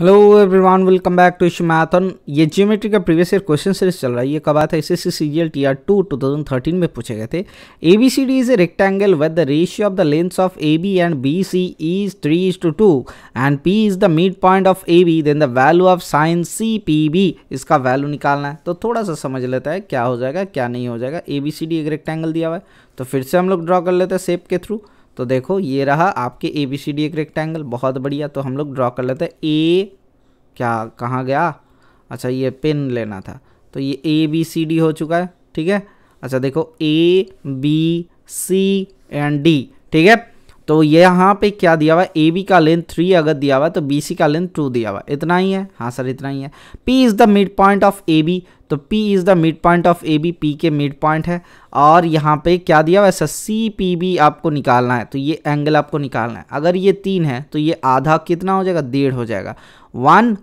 hello everyone welcome back to इश मैथन ये जियोमेट्री का प्रीवियस ईयर क्वेश्चन सीरीज चल रहा है ये कब आया था इसे C CGL T R two two thousand thirteen में पूछे गए थे A B C D is a rectangle with the ratio of the lengths of A B and B C is three is to two and P is the mid point of A B then the value of sine C P B इसका वैल्यू निकालना है तो थोड़ा सा समझ लेता है क्या हो जाएगा क्या नहीं हो जाएगा ए बी सी डी एक रेक्टेंगल दिया हुआ है तो फिर से हम लोग ड्रॉ कर लेते हैं सेप के थ्रू तो देखो ये रहा आपके ए बी सी डी एक रेक्टेंगल बहुत बढ़िया तो हम लोग ड्रॉ कर लेते हैं ए क्या कहाँ गया अच्छा ये पिन लेना था तो ये ए बी सी डी हो चुका है ठीक है अच्छा देखो A B C and D ठीक है तो यहाँ पे क्या दिया हुआ ए बी का लेंथ थ्री अगर दिया हुआ है तो बी सी का लेंथ टू दिया हुआ इतना ही है हाँ सर इतना ही है P is the mid point of A B तो P is the mid point of A B P के मिड पॉइंट है और यहाँ पे क्या दिया हुआ सर सी पी बी आपको निकालना है तो ये एंगल आपको निकालना है अगर ये तीन है तो ये आधा कितना हो जाएगा डेढ़ हो जाएगा वन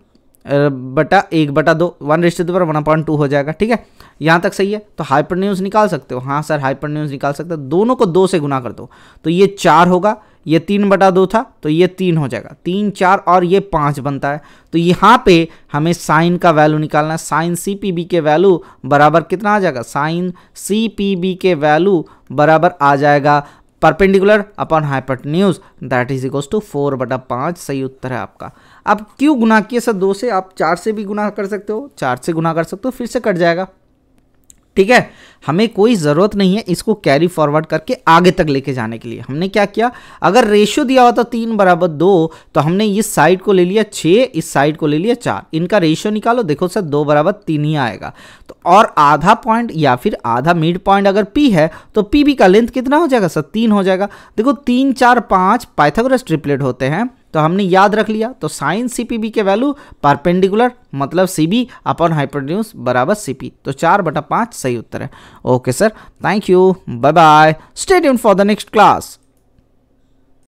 बटा एक बटा दो वन रिश्ते पर वन पॉइंट टू हो जाएगा ठीक है यहाँ तक सही है तो हाइपर न्यूज़ निकाल सकते हो हाँ सर हाइपर न्यूज़ निकाल सकते हो दोनों को दो से गुना कर दो तो ये चार होगा ये तीन बटा दो था तो ये तीन हो जाएगा तीन चार और ये पाँच बनता है तो यहाँ पे हमें साइन का वैल्यू निकालना है साइन सी पी बी के वैल्यू बराबर कितना आ जाएगा साइन सी पी बी के वैल्यू बराबर आ जाएगा perpendicular upon hypotenuse that is equals to four बटा पाँच सही उत्तर है आपका अब क्यों गुना किए सर दो से आप चार से भी गुना कर सकते हो चार से गुना कर सकते हो फिर से कट जाएगा ठीक है हमें कोई ज़रूरत नहीं है इसको कैरी फॉरवर्ड करके आगे तक लेके जाने के लिए हमने क्या किया अगर रेशियो दिया हुआ था तीन बराबर दो तो हमने इस साइड को ले लिया छः इस साइड को ले लिया चार इनका रेशियो निकालो देखो सर दो बराबर तीन ही आएगा तो और आधा पॉइंट या फिर आधा मिड पॉइंट अगर पी है तो पी बी का लेंथ कितना हो जाएगा सर तीन हो जाएगा देखो तीन चार पाँच पाइथागोरस ट्रिपलेट होते हैं तो हमने याद रख लिया तो साइन सी पी बी के वैल्यू परपेंडिकुलर मतलब सी बी अपॉन हाइपरन्यूज बराबर सी पी तो चार बटा पाँच सही उत्तर है okay sir thank you bye bye stay tuned for the next class